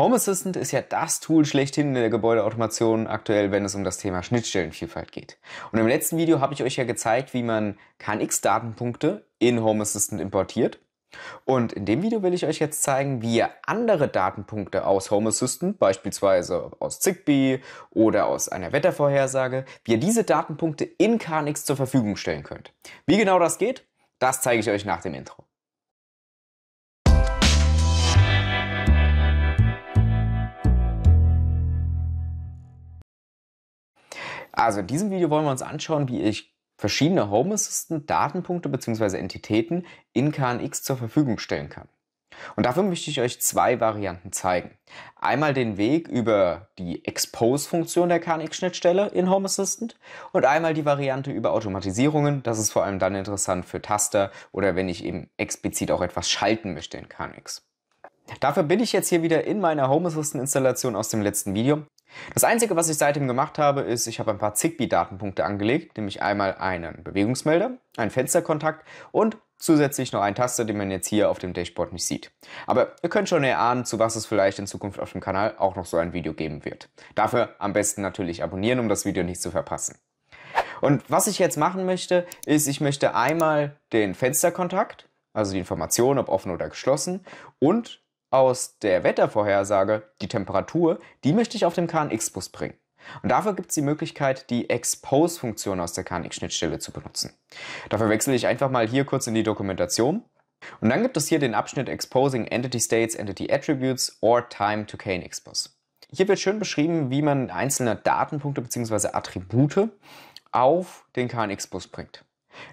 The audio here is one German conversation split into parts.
Home Assistant ist ja das Tool schlechthin in der Gebäudeautomation aktuell, wenn es um das Thema Schnittstellenvielfalt geht. Und im letzten Video habe ich euch ja gezeigt, wie man KNX-Datenpunkte in Home Assistant importiert. Und in dem Video will ich euch jetzt zeigen, wie ihr andere Datenpunkte aus Home Assistant, beispielsweise aus Zigbee oder aus einer Wettervorhersage, wie ihr diese Datenpunkte in KNX zur Verfügung stellen könnt. Wie genau das geht, das zeige ich euch nach dem Intro. Also in diesem Video wollen wir uns anschauen, wie ich verschiedene Home Assistant Datenpunkte bzw. Entitäten in KNX zur Verfügung stellen kann. Und dafür möchte ich euch zwei Varianten zeigen. Einmal den Weg über die Expose-Funktion der KNX-Schnittstelle in Home Assistant und einmal die Variante über Automatisierungen. Das ist vor allem dann interessant für Taster oder wenn ich eben explizit auch etwas schalten möchte in KNX. Dafür bin ich jetzt hier wieder in meiner Home Assistant Installation aus dem letzten Video. Das einzige, was ich seitdem gemacht habe, ist, ich habe ein paar Zigbee-Datenpunkte angelegt, nämlich einmal einen Bewegungsmelder, einen Fensterkontakt und zusätzlich noch einen Taster, den man jetzt hier auf dem Dashboard nicht sieht. Aber ihr könnt schon erahnen, zu was es vielleicht in Zukunft auf dem Kanal auch noch so ein Video geben wird. Dafür am besten natürlich abonnieren, um das Video nicht zu verpassen. Und was ich jetzt machen möchte, ist, ich möchte einmal den Fensterkontakt, also die Information, ob offen oder geschlossen, und aus der Wettervorhersage die Temperatur, die möchte ich auf dem KNX-Bus bringen. Und dafür gibt es die Möglichkeit, die Expose-Funktion aus der KNX-Schnittstelle zu benutzen. Dafür wechsle ich einfach mal hier kurz in die Dokumentation. Und dann gibt es hier den Abschnitt Exposing Entity States, Entity Attributes or Time to KNX-Bus. Hier wird schön beschrieben, wie man einzelne Datenpunkte bzw. Attribute auf den KNX-Bus bringt.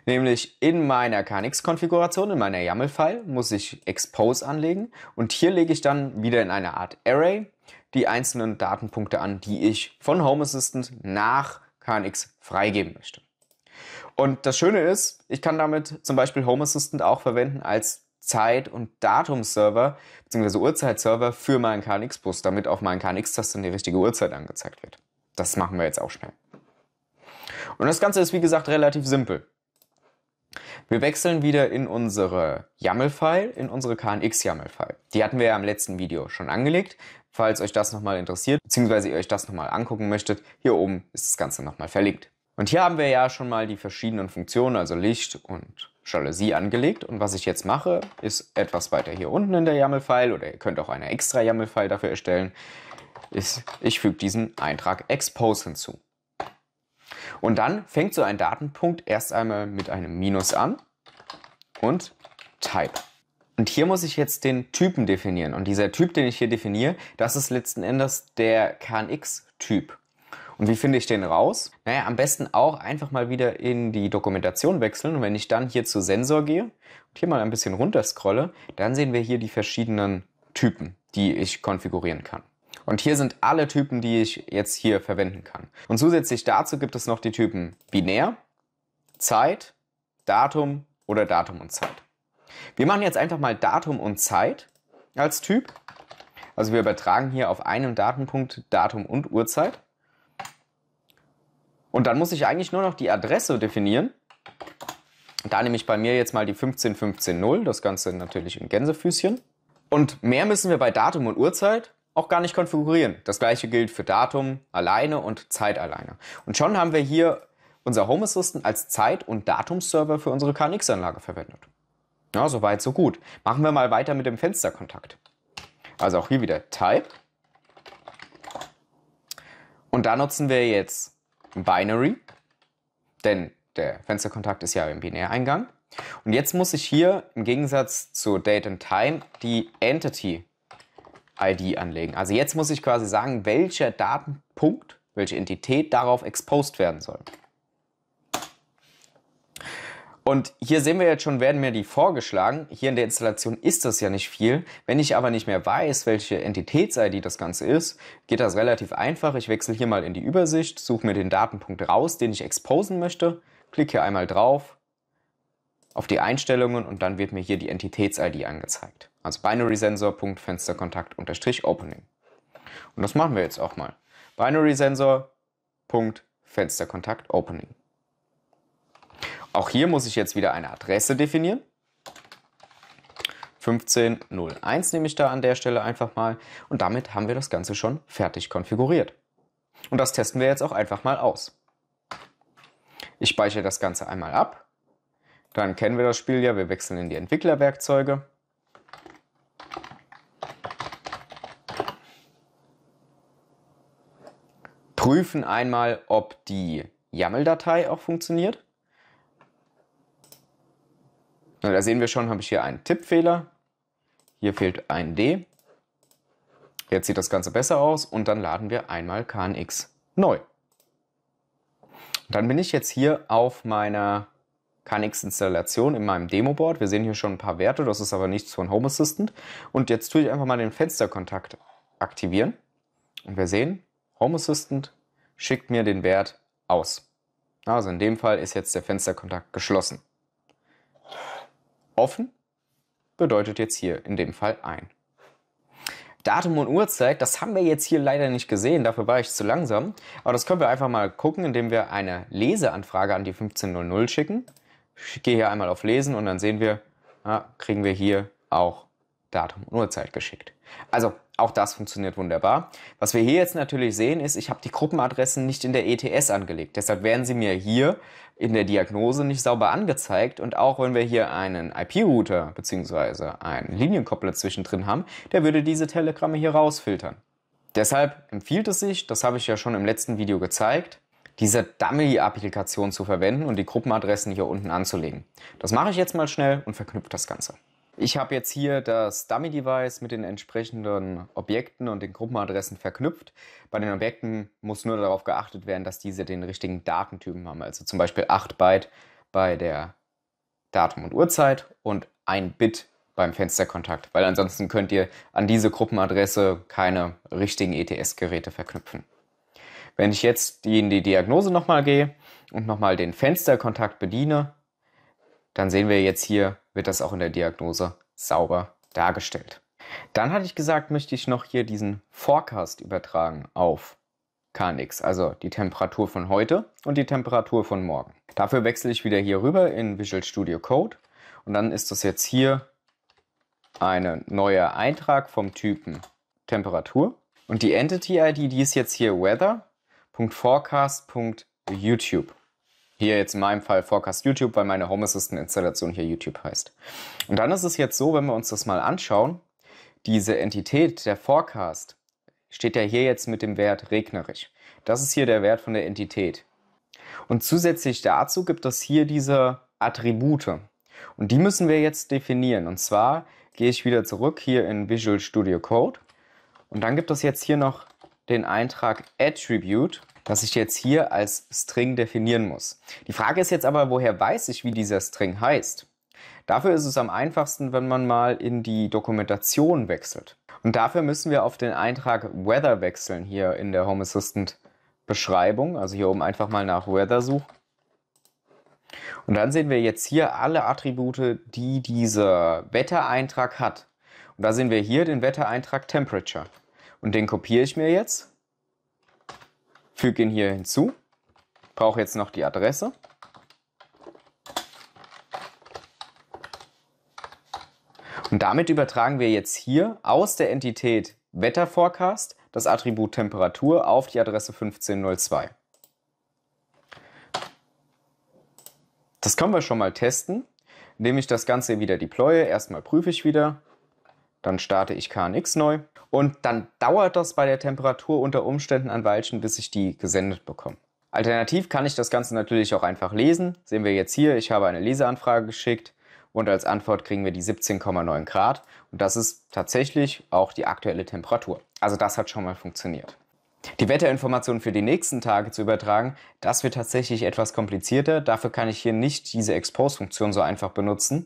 Nämlich in meiner knx konfiguration in meiner YAML-File, muss ich Expose anlegen und hier lege ich dann wieder in einer Art Array die einzelnen Datenpunkte an, die ich von Home Assistant nach KNX freigeben möchte. Und das Schöne ist, ich kann damit zum Beispiel Home Assistant auch verwenden als Zeit- und Datumserver bzw. Uhrzeitserver für meinen KNX-Bus, damit auf meinen KNX-Tasten die richtige Uhrzeit angezeigt wird. Das machen wir jetzt auch schnell. Und das Ganze ist wie gesagt relativ simpel. Wir wechseln wieder in unsere YAML-File, in unsere KNX-YAML-File. Die hatten wir ja im letzten Video schon angelegt. Falls euch das nochmal interessiert, beziehungsweise ihr euch das nochmal angucken möchtet, hier oben ist das Ganze nochmal verlinkt. Und hier haben wir ja schon mal die verschiedenen Funktionen, also Licht und Jalousie angelegt. Und was ich jetzt mache, ist etwas weiter hier unten in der YAML-File, oder ihr könnt auch eine extra YAML-File dafür erstellen, ist, ich füge diesen Eintrag Expose hinzu. Und dann fängt so ein Datenpunkt erst einmal mit einem Minus an und Type. Und hier muss ich jetzt den Typen definieren. Und dieser Typ, den ich hier definiere, das ist letzten Endes der KNX-Typ. Und wie finde ich den raus? Naja, am besten auch einfach mal wieder in die Dokumentation wechseln. Und wenn ich dann hier zu Sensor gehe und hier mal ein bisschen runter scrolle, dann sehen wir hier die verschiedenen Typen, die ich konfigurieren kann. Und hier sind alle Typen, die ich jetzt hier verwenden kann. Und zusätzlich dazu gibt es noch die Typen binär, Zeit, Datum oder Datum und Zeit. Wir machen jetzt einfach mal Datum und Zeit als Typ. Also wir übertragen hier auf einem Datenpunkt Datum und Uhrzeit. Und dann muss ich eigentlich nur noch die Adresse definieren. Da nehme ich bei mir jetzt mal die 15150, das Ganze natürlich in Gänsefüßchen. Und mehr müssen wir bei Datum und Uhrzeit auch gar nicht konfigurieren. Das gleiche gilt für Datum alleine und Zeit alleine. Und schon haben wir hier unser Home Assistant als Zeit- und Datumsserver für unsere KNX-Anlage verwendet. Ja, so weit, so gut. Machen wir mal weiter mit dem Fensterkontakt. Also auch hier wieder Type. Und da nutzen wir jetzt Binary, denn der Fensterkontakt ist ja im Binäreingang. Und jetzt muss ich hier im Gegensatz zu Date and Time die Entity ID anlegen. Also jetzt muss ich quasi sagen, welcher Datenpunkt, welche Entität darauf exposed werden soll. Und hier sehen wir jetzt schon, werden mir die vorgeschlagen. Hier in der Installation ist das ja nicht viel. Wenn ich aber nicht mehr weiß, welche Entitäts-ID das Ganze ist, geht das relativ einfach. Ich wechsle hier mal in die Übersicht, suche mir den Datenpunkt raus, den ich exposen möchte, klicke hier einmal drauf auf die Einstellungen und dann wird mir hier die Entitäts-ID angezeigt. Also Binary Sensor Punkt Fensterkontakt unterstrich Opening. Und das machen wir jetzt auch mal. Binary Sensor Punkt Fensterkontakt Opening. Auch hier muss ich jetzt wieder eine Adresse definieren. 1501 nehme ich da an der Stelle einfach mal und damit haben wir das Ganze schon fertig konfiguriert. Und das testen wir jetzt auch einfach mal aus. Ich speichere das Ganze einmal ab. Dann kennen wir das Spiel ja, wir wechseln in die Entwicklerwerkzeuge prüfen einmal, ob die YAML-Datei auch funktioniert. Und da sehen wir schon, habe ich hier einen Tippfehler. Hier fehlt ein D. Jetzt sieht das Ganze besser aus und dann laden wir einmal KNX neu. dann bin ich jetzt hier auf meiner KNX-Installation in meinem Demo-Board. Wir sehen hier schon ein paar Werte, das ist aber nichts von Home Assistant. Und jetzt tue ich einfach mal den Fensterkontakt aktivieren. Und wir sehen, Home Assistant schickt mir den Wert aus. Also in dem Fall ist jetzt der Fensterkontakt geschlossen. Offen bedeutet jetzt hier in dem Fall ein. Datum und Uhrzeit, das haben wir jetzt hier leider nicht gesehen, dafür war ich zu langsam. Aber das können wir einfach mal gucken, indem wir eine Leseanfrage an die 1500 schicken. Ich gehe hier einmal auf Lesen und dann sehen wir, ja, ah, kriegen wir hier auch Datum und Uhrzeit geschickt. Also auch das funktioniert wunderbar. Was wir hier jetzt natürlich sehen ist, ich habe die Gruppenadressen nicht in der ETS angelegt. Deshalb werden sie mir hier in der Diagnose nicht sauber angezeigt. Und auch wenn wir hier einen IP-Router bzw. einen Linienkoppler zwischendrin haben, der würde diese Telegramme hier rausfiltern. Deshalb empfiehlt es sich, das habe ich ja schon im letzten Video gezeigt, diese Dummy-Applikation zu verwenden und die Gruppenadressen hier unten anzulegen. Das mache ich jetzt mal schnell und verknüpfe das Ganze. Ich habe jetzt hier das Dummy-Device mit den entsprechenden Objekten und den Gruppenadressen verknüpft. Bei den Objekten muss nur darauf geachtet werden, dass diese den richtigen Datentypen haben. Also zum Beispiel 8 Byte bei der Datum und Uhrzeit und 1 Bit beim Fensterkontakt, weil ansonsten könnt ihr an diese Gruppenadresse keine richtigen ETS-Geräte verknüpfen. Wenn ich jetzt in die Diagnose nochmal gehe und nochmal den Fensterkontakt bediene, dann sehen wir jetzt hier, wird das auch in der Diagnose sauber dargestellt. Dann hatte ich gesagt, möchte ich noch hier diesen Forecast übertragen auf KNX, also die Temperatur von heute und die Temperatur von morgen. Dafür wechsle ich wieder hier rüber in Visual Studio Code und dann ist das jetzt hier ein neuer Eintrag vom Typen Temperatur und die Entity-ID, die ist jetzt hier weather.forecast.youtube. Hier jetzt in meinem Fall Forecast YouTube, weil meine Home Assistant Installation hier YouTube heißt. Und dann ist es jetzt so, wenn wir uns das mal anschauen, diese Entität, der Forecast, steht ja hier jetzt mit dem Wert regnerisch. Das ist hier der Wert von der Entität. Und zusätzlich dazu gibt es hier diese Attribute. Und die müssen wir jetzt definieren. Und zwar gehe ich wieder zurück hier in Visual Studio Code. Und dann gibt es jetzt hier noch den Eintrag Attribute das ich jetzt hier als String definieren muss. Die Frage ist jetzt aber, woher weiß ich, wie dieser String heißt? Dafür ist es am einfachsten, wenn man mal in die Dokumentation wechselt. Und dafür müssen wir auf den Eintrag Weather wechseln hier in der Home Assistant Beschreibung. Also hier oben einfach mal nach Weather suchen. Und dann sehen wir jetzt hier alle Attribute, die dieser Wettereintrag hat. Und da sehen wir hier den Wettereintrag Temperature. Und den kopiere ich mir jetzt Füge ihn hier hinzu. Brauche jetzt noch die Adresse. Und damit übertragen wir jetzt hier aus der Entität Wetterforecast das Attribut Temperatur auf die Adresse 1502. Das können wir schon mal testen, indem ich das Ganze wieder deploye. Erstmal prüfe ich wieder, dann starte ich KNX neu und dann dauert das bei der Temperatur unter Umständen ein Weilchen, bis ich die gesendet bekomme. Alternativ kann ich das Ganze natürlich auch einfach lesen. Sehen wir jetzt hier, ich habe eine Leseanfrage geschickt und als Antwort kriegen wir die 17,9 Grad und das ist tatsächlich auch die aktuelle Temperatur. Also das hat schon mal funktioniert. Die Wetterinformationen für die nächsten Tage zu übertragen, das wird tatsächlich etwas komplizierter. Dafür kann ich hier nicht diese Expose-Funktion so einfach benutzen.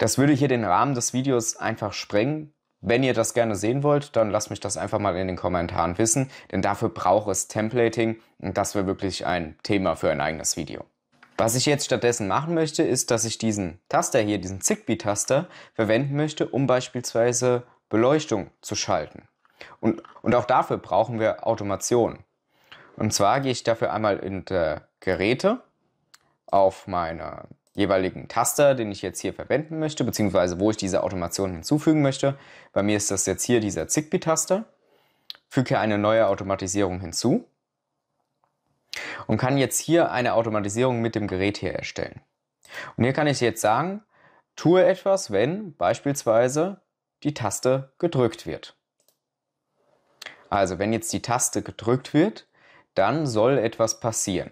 Das würde hier den Rahmen des Videos einfach sprengen. Wenn ihr das gerne sehen wollt, dann lasst mich das einfach mal in den Kommentaren wissen, denn dafür braucht es Templating und das wäre wirklich ein Thema für ein eigenes Video. Was ich jetzt stattdessen machen möchte, ist, dass ich diesen Taster hier, diesen Zigbee-Taster, verwenden möchte, um beispielsweise Beleuchtung zu schalten. Und, und auch dafür brauchen wir Automation. Und zwar gehe ich dafür einmal in der Geräte auf meine jeweiligen Taster, den ich jetzt hier verwenden möchte, beziehungsweise wo ich diese Automation hinzufügen möchte. Bei mir ist das jetzt hier dieser Zigbee-Taster. Füge eine neue Automatisierung hinzu und kann jetzt hier eine Automatisierung mit dem Gerät hier erstellen. Und hier kann ich jetzt sagen, tue etwas, wenn beispielsweise die Taste gedrückt wird. Also wenn jetzt die Taste gedrückt wird, dann soll etwas passieren.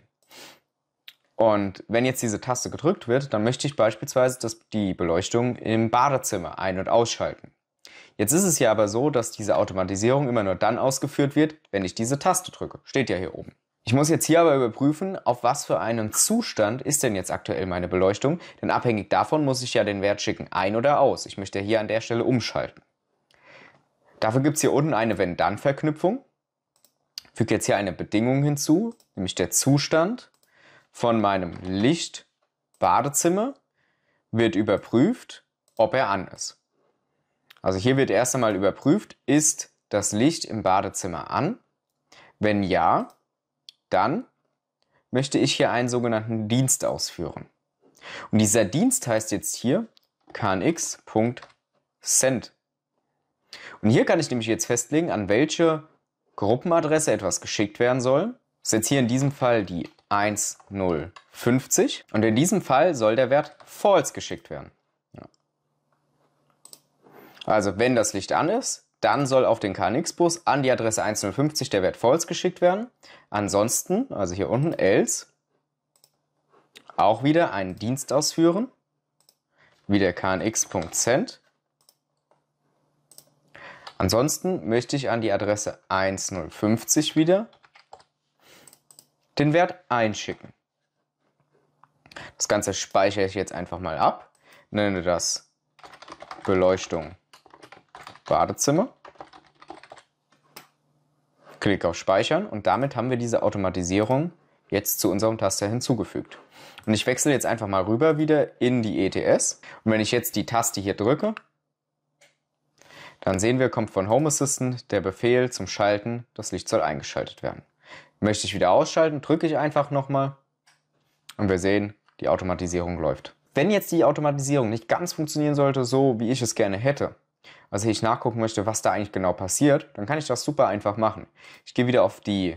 Und wenn jetzt diese Taste gedrückt wird, dann möchte ich beispielsweise das, die Beleuchtung im Badezimmer ein- und ausschalten. Jetzt ist es ja aber so, dass diese Automatisierung immer nur dann ausgeführt wird, wenn ich diese Taste drücke. Steht ja hier oben. Ich muss jetzt hier aber überprüfen, auf was für einen Zustand ist denn jetzt aktuell meine Beleuchtung, denn abhängig davon muss ich ja den Wert schicken, ein oder aus. Ich möchte hier an der Stelle umschalten. Dafür gibt es hier unten eine Wenn-Dann-Verknüpfung. Füge jetzt hier eine Bedingung hinzu, nämlich der Zustand von meinem Lichtbadezimmer wird überprüft, ob er an ist. Also hier wird erst einmal überprüft, ist das Licht im Badezimmer an? Wenn ja, dann möchte ich hier einen sogenannten Dienst ausführen. Und dieser Dienst heißt jetzt hier knx.send. Und hier kann ich nämlich jetzt festlegen, an welche Gruppenadresse etwas geschickt werden soll. Das ist jetzt hier in diesem Fall die 1050 Und in diesem Fall soll der Wert false geschickt werden. Also wenn das Licht an ist, dann soll auf den KNX-Bus an die Adresse 1050 der Wert false geschickt werden. Ansonsten, also hier unten, else, auch wieder einen Dienst ausführen, wie der knx.send. Ansonsten möchte ich an die Adresse 1050 wieder den Wert einschicken. Das Ganze speichere ich jetzt einfach mal ab, nenne das Beleuchtung Badezimmer, klicke auf Speichern und damit haben wir diese Automatisierung jetzt zu unserem Taster hinzugefügt. Und ich wechsle jetzt einfach mal rüber wieder in die ETS. Und wenn ich jetzt die Taste hier drücke, dann sehen wir, kommt von Home Assistant der Befehl zum Schalten, das Licht soll eingeschaltet werden. Möchte ich wieder ausschalten, drücke ich einfach nochmal und wir sehen, die Automatisierung läuft. Wenn jetzt die Automatisierung nicht ganz funktionieren sollte, so wie ich es gerne hätte, also ich nachgucken möchte, was da eigentlich genau passiert, dann kann ich das super einfach machen. Ich gehe wieder auf die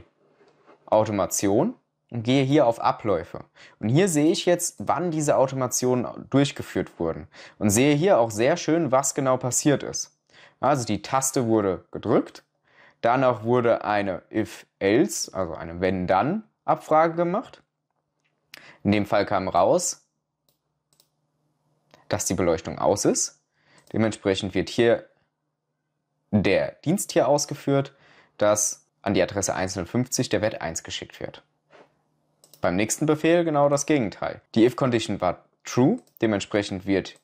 Automation und gehe hier auf Abläufe. Und hier sehe ich jetzt, wann diese Automationen durchgeführt wurden. Und sehe hier auch sehr schön, was genau passiert ist. Also die Taste wurde gedrückt Danach wurde eine if-else, also eine wenn-dann-Abfrage gemacht. In dem Fall kam raus, dass die Beleuchtung aus ist. Dementsprechend wird hier der Dienst hier ausgeführt, dass an die Adresse 150 der Wert 1 geschickt wird. Beim nächsten Befehl genau das Gegenteil. Die if-Condition war true, dementsprechend wird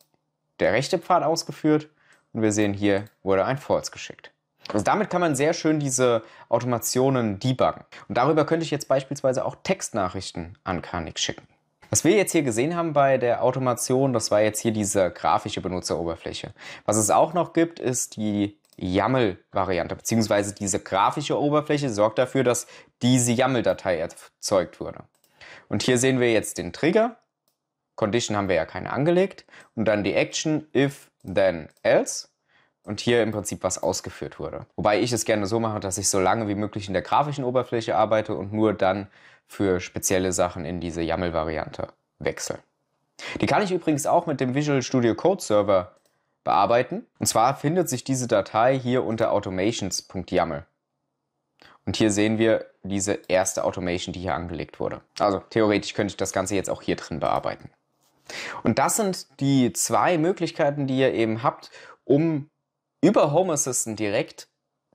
der rechte Pfad ausgeführt und wir sehen hier wurde ein false geschickt. Also damit kann man sehr schön diese Automationen debuggen. Und darüber könnte ich jetzt beispielsweise auch Textnachrichten an Karnik schicken. Was wir jetzt hier gesehen haben bei der Automation, das war jetzt hier diese grafische Benutzeroberfläche. Was es auch noch gibt, ist die YAML-Variante, beziehungsweise diese grafische Oberfläche sorgt dafür, dass diese YAML-Datei erzeugt wurde. Und hier sehen wir jetzt den Trigger. Condition haben wir ja keine angelegt. Und dann die Action if, then, else und hier im Prinzip was ausgeführt wurde. Wobei ich es gerne so mache, dass ich so lange wie möglich in der grafischen Oberfläche arbeite und nur dann für spezielle Sachen in diese YAML-Variante wechsle. Die kann ich übrigens auch mit dem Visual Studio Code Server bearbeiten. Und zwar findet sich diese Datei hier unter automations.yaml. Und hier sehen wir diese erste Automation, die hier angelegt wurde. Also theoretisch könnte ich das Ganze jetzt auch hier drin bearbeiten. Und das sind die zwei Möglichkeiten, die ihr eben habt, um über Home Assistant direkt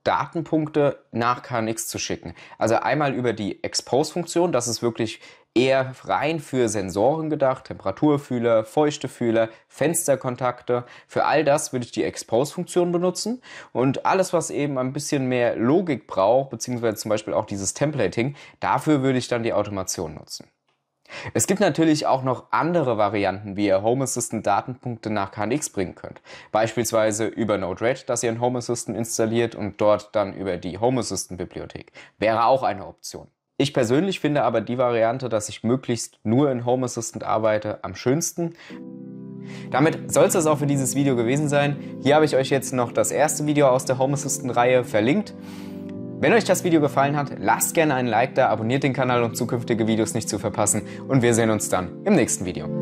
Datenpunkte nach KNX zu schicken. Also einmal über die Expose-Funktion, das ist wirklich eher rein für Sensoren gedacht, Temperaturfühler, Feuchtefühler, Fensterkontakte. Für all das würde ich die Expose-Funktion benutzen und alles, was eben ein bisschen mehr Logik braucht, beziehungsweise zum Beispiel auch dieses Templating, dafür würde ich dann die Automation nutzen. Es gibt natürlich auch noch andere Varianten, wie ihr Home Assistant Datenpunkte nach KNX bringen könnt. Beispielsweise über Node-RED, das ihr in Home Assistant installiert und dort dann über die Home Assistant Bibliothek. Wäre auch eine Option. Ich persönlich finde aber die Variante, dass ich möglichst nur in Home Assistant arbeite, am schönsten. Damit soll es das auch für dieses Video gewesen sein. Hier habe ich euch jetzt noch das erste Video aus der Home Assistant Reihe verlinkt. Wenn euch das Video gefallen hat, lasst gerne einen Like da, abonniert den Kanal, um zukünftige Videos nicht zu verpassen und wir sehen uns dann im nächsten Video.